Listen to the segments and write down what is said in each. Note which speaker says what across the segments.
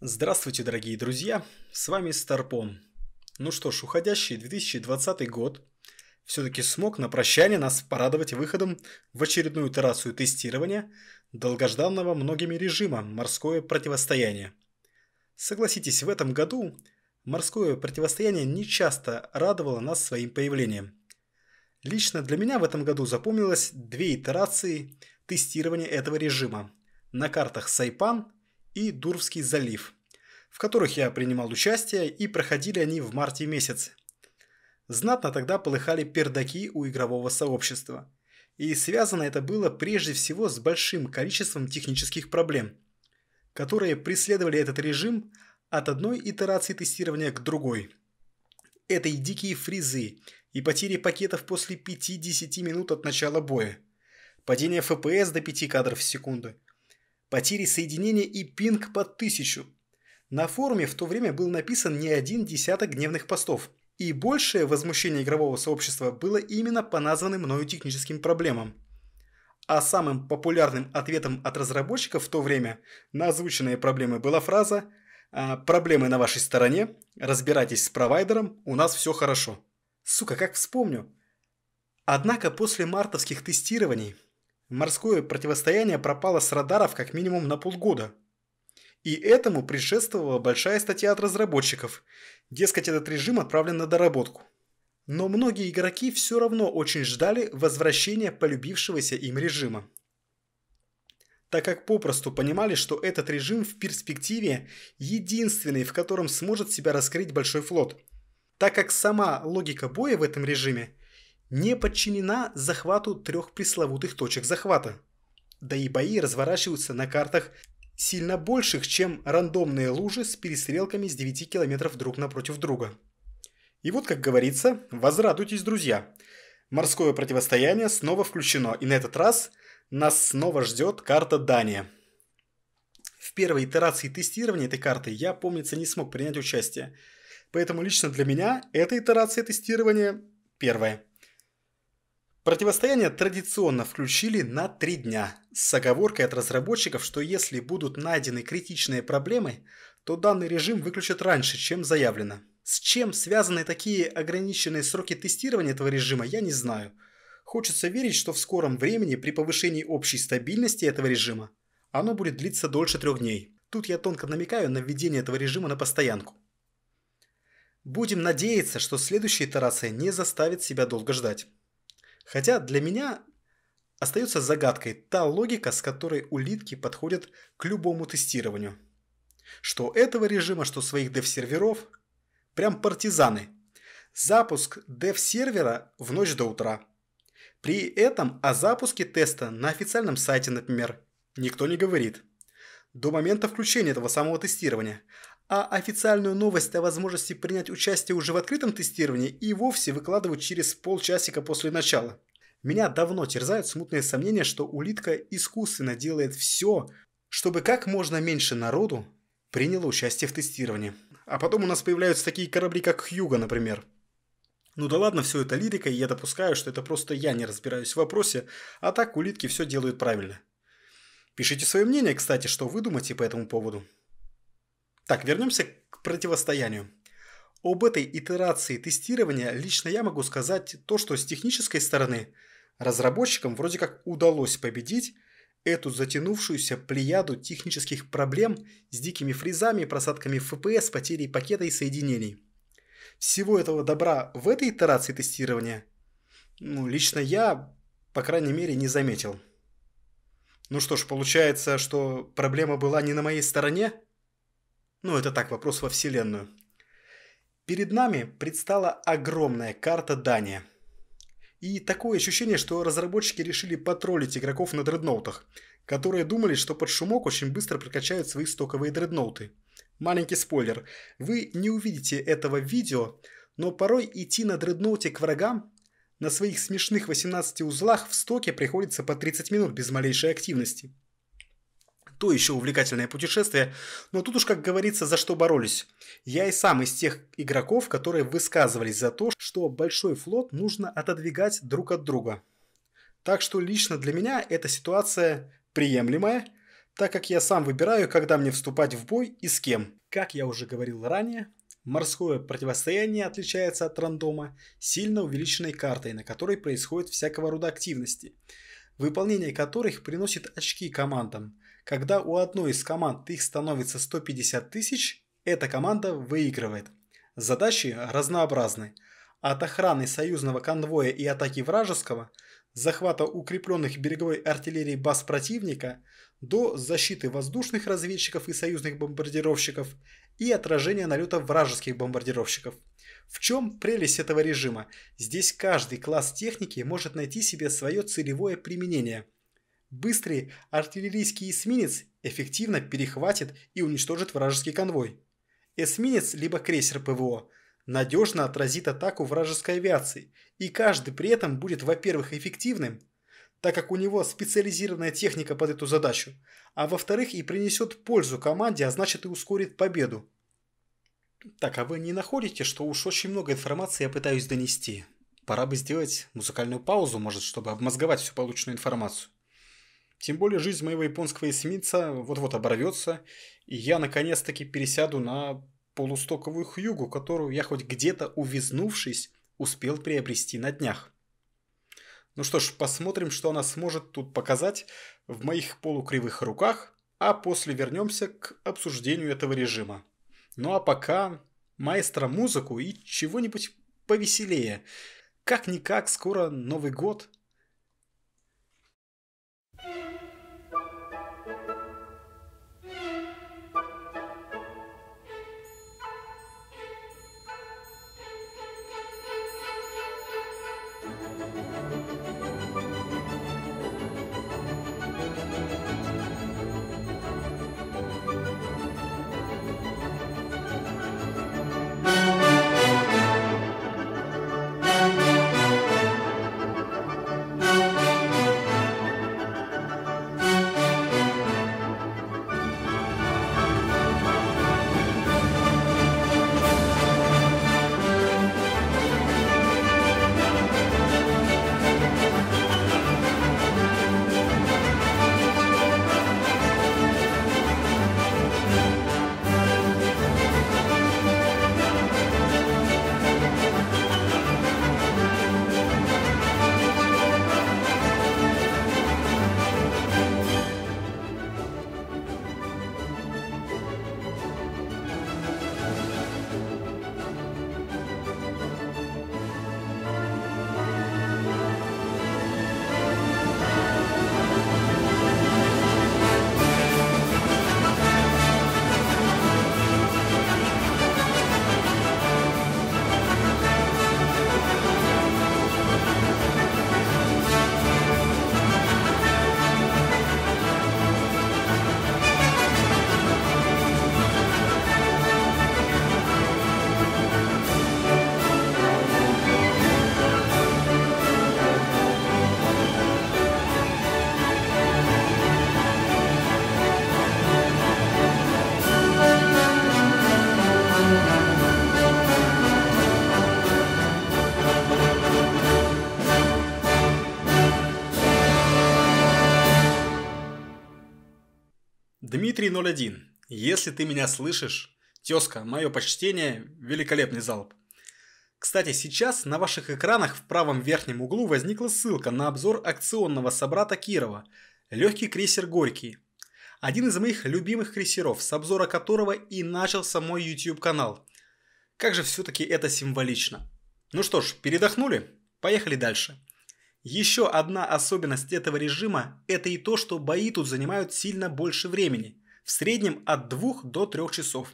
Speaker 1: Здравствуйте, дорогие друзья! С вами Старпом. Ну что ж, уходящий 2020 год все-таки смог на прощание нас порадовать выходом в очередную итерацию тестирования долгожданного многими режима «Морское противостояние». Согласитесь, в этом году «Морское противостояние» не часто радовало нас своим появлением. Лично для меня в этом году запомнилось две итерации тестирования этого режима на картах Сайпан – и Дурвский залив, в которых я принимал участие, и проходили они в марте месяце. Знатно тогда полыхали пердаки у игрового сообщества. И связано это было прежде всего с большим количеством технических проблем, которые преследовали этот режим от одной итерации тестирования к другой. Это и дикие фризы, и потери пакетов после 5-10 минут от начала боя, падение FPS до 5 кадров в секунду – потери соединения и пинг по тысячу. На форуме в то время был написан не один десяток гневных постов. И большее возмущение игрового сообщества было именно по названным мною техническим проблемам. А самым популярным ответом от разработчиков в то время на озвученные проблемы была фраза «А, «Проблемы на вашей стороне, разбирайтесь с провайдером, у нас все хорошо». Сука, как вспомню. Однако после мартовских тестирований морское противостояние пропало с радаров как минимум на полгода. И этому предшествовала большая статья от разработчиков. Дескать, этот режим отправлен на доработку. Но многие игроки все равно очень ждали возвращения полюбившегося им режима. Так как попросту понимали, что этот режим в перспективе единственный, в котором сможет себя раскрыть большой флот. Так как сама логика боя в этом режиме не подчинена захвату трех пресловутых точек захвата. Да и бои разворачиваются на картах сильно больших, чем рандомные лужи с перестрелками с 9 километров друг напротив друга. И вот, как говорится, возрадуйтесь, друзья. Морское противостояние снова включено, и на этот раз нас снова ждет карта Дания. В первой итерации тестирования этой карты я, помнится, не смог принять участие. Поэтому лично для меня эта итерация тестирования первая – Противостояние традиционно включили на три дня, с оговоркой от разработчиков, что если будут найдены критичные проблемы, то данный режим выключат раньше, чем заявлено. С чем связаны такие ограниченные сроки тестирования этого режима, я не знаю. Хочется верить, что в скором времени при повышении общей стабильности этого режима оно будет длиться дольше трех дней. Тут я тонко намекаю на введение этого режима на постоянку. Будем надеяться, что следующая итерация не заставит себя долго ждать. Хотя для меня остается загадкой та логика, с которой улитки подходят к любому тестированию. Что этого режима, что своих дев-серверов, прям партизаны. Запуск дев-сервера в ночь до утра. При этом о запуске теста на официальном сайте, например, никто не говорит. До момента включения этого самого тестирования а официальную новость о возможности принять участие уже в открытом тестировании и вовсе выкладывают через полчасика после начала. Меня давно терзают смутные сомнения, что улитка искусственно делает все, чтобы как можно меньше народу приняло участие в тестировании. А потом у нас появляются такие корабли, как Хьюга, например. Ну да ладно, все это лирика, и я допускаю, что это просто я не разбираюсь в вопросе, а так улитки все делают правильно. Пишите свое мнение, кстати, что вы думаете по этому поводу. Так, вернемся к противостоянию. Об этой итерации тестирования лично я могу сказать то, что с технической стороны разработчикам вроде как удалось победить эту затянувшуюся плеяду технических проблем с дикими фризами, просадками FPS, потерей пакета и соединений. Всего этого добра в этой итерации тестирования ну, лично я, по крайней мере, не заметил. Ну что ж, получается, что проблема была не на моей стороне? Ну, это так, вопрос во Вселенную. Перед нами предстала огромная карта Дания. И такое ощущение, что разработчики решили потроллить игроков на дредноутах, которые думали, что под шумок очень быстро прокачают свои стоковые дредноуты. Маленький спойлер. Вы не увидите этого видео, но порой идти на дредноуте к врагам на своих смешных 18 узлах в стоке приходится по 30 минут без малейшей активности то еще увлекательное путешествие. Но тут уж, как говорится, за что боролись. Я и сам из тех игроков, которые высказывались за то, что большой флот нужно отодвигать друг от друга. Так что лично для меня эта ситуация приемлемая, так как я сам выбираю, когда мне вступать в бой и с кем. Как я уже говорил ранее, морское противостояние отличается от рандома сильно увеличенной картой, на которой происходит всякого рода активности, выполнение которых приносит очки командам, когда у одной из команд их становится 150 тысяч, эта команда выигрывает. Задачи разнообразны. От охраны союзного конвоя и атаки вражеского, захвата укрепленных береговой артиллерии баз противника, до защиты воздушных разведчиков и союзных бомбардировщиков и отражения налета вражеских бомбардировщиков. В чем прелесть этого режима? Здесь каждый класс техники может найти себе свое целевое применение – Быстрый артиллерийский эсминец эффективно перехватит и уничтожит вражеский конвой. Эсминец либо крейсер ПВО надежно отразит атаку вражеской авиации, и каждый при этом будет, во-первых, эффективным, так как у него специализированная техника под эту задачу, а во-вторых, и принесет пользу команде, а значит и ускорит победу. Так, а вы не находите, что уж очень много информации я пытаюсь донести? Пора бы сделать музыкальную паузу, может, чтобы обмозговать всю полученную информацию. Тем более жизнь моего японского эсминца вот-вот оборвется, и я наконец-таки пересяду на полустоковую хьюгу, которую я хоть где-то увязнувшись успел приобрести на днях. Ну что ж, посмотрим, что она сможет тут показать в моих полукривых руках, а после вернемся к обсуждению этого режима. Ну а пока маэстро музыку и чего-нибудь повеселее. Как-никак, скоро Новый год – 301. Если ты меня слышишь, тезка, мое почтение, великолепный залп. Кстати, сейчас на ваших экранах в правом верхнем углу возникла ссылка на обзор акционного собрата Кирова «Легкий крейсер Горький». Один из моих любимых крейсеров, с обзора которого и начался мой YouTube канал. Как же все-таки это символично. Ну что ж, передохнули? Поехали дальше. Еще одна особенность этого режима – это и то, что бои тут занимают сильно больше времени в среднем от 2 до 3 часов.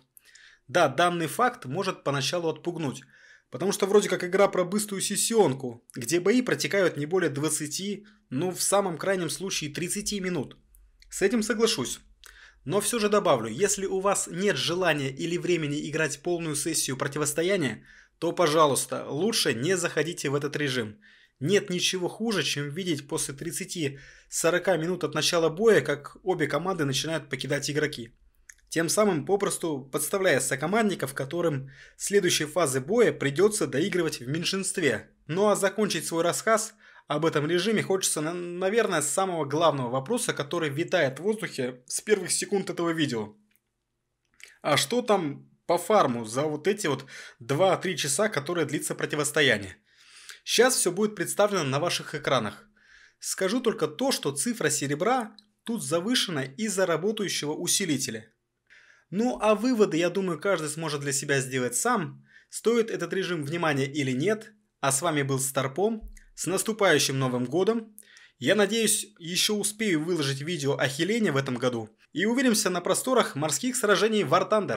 Speaker 1: Да, данный факт может поначалу отпугнуть, потому что вроде как игра про быструю сессионку, где бои протекают не более 20, ну в самом крайнем случае 30 минут. С этим соглашусь. Но все же добавлю, если у вас нет желания или времени играть полную сессию противостояния, то, пожалуйста, лучше не заходите в этот режим – нет ничего хуже, чем видеть после 30-40 минут от начала боя, как обе команды начинают покидать игроки. Тем самым попросту подставляя сокомандников, которым следующей фазы боя придется доигрывать в меньшинстве. Ну а закончить свой рассказ об этом режиме хочется, наверное, с самого главного вопроса, который витает в воздухе с первых секунд этого видео. А что там по фарму за вот эти вот 2-3 часа, которые длится противостояние? Сейчас все будет представлено на ваших экранах. Скажу только то, что цифра серебра тут завышена из-за работающего усилителя. Ну а выводы, я думаю, каждый сможет для себя сделать сам, стоит этот режим внимания или нет. А с вами был Старпом. С наступающим Новым Годом! Я надеюсь, еще успею выложить видео о Хелене в этом году. И увидимся на просторах морских сражений Вартандер.